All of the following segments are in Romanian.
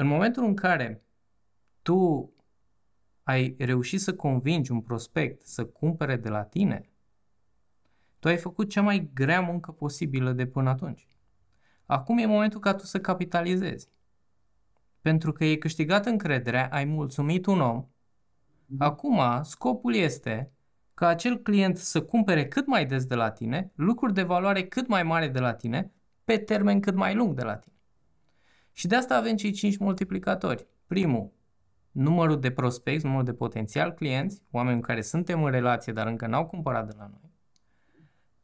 În momentul în care tu ai reușit să convingi un prospect să cumpere de la tine, tu ai făcut cea mai grea muncă posibilă de până atunci. Acum e momentul ca tu să capitalizezi. Pentru că e câștigat încrederea, ai mulțumit un om. Mhm. Acum, scopul este ca acel client să cumpere cât mai des de la tine, lucruri de valoare cât mai mare de la tine, pe termen cât mai lung de la tine. Și de asta avem cei 5 multiplicatori. Primul, numărul de prospecți, numărul de potențial clienți, oameni care suntem în relație, dar încă n-au cumpărat de la noi.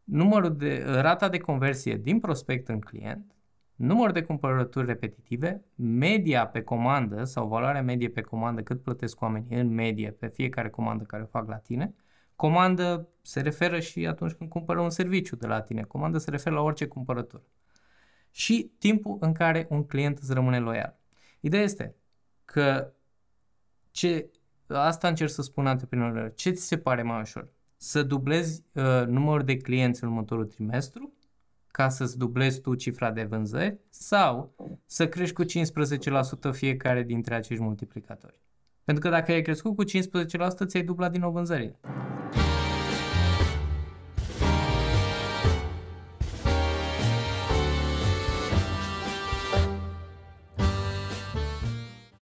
Numărul de, rata de conversie din prospect în client, număr de cumpărături repetitive, media pe comandă sau valoarea medie pe comandă, cât plătesc oamenii în medie pe fiecare comandă care o fac la tine. Comandă se referă și atunci când cumpără un serviciu de la tine. Comandă se referă la orice cumpărătură și timpul în care un client îți rămâne loial. Ideea este că ce, asta încerc să spun antreprenorilor, ce ți se pare mai ușor? Să dublezi uh, numărul de clienți în următorul trimestru ca să-ți dublezi tu cifra de vânzări sau să crești cu 15% fiecare dintre acești multiplicatori. Pentru că dacă ai crescut cu 15%, ți-ai dublat din nou vânzările.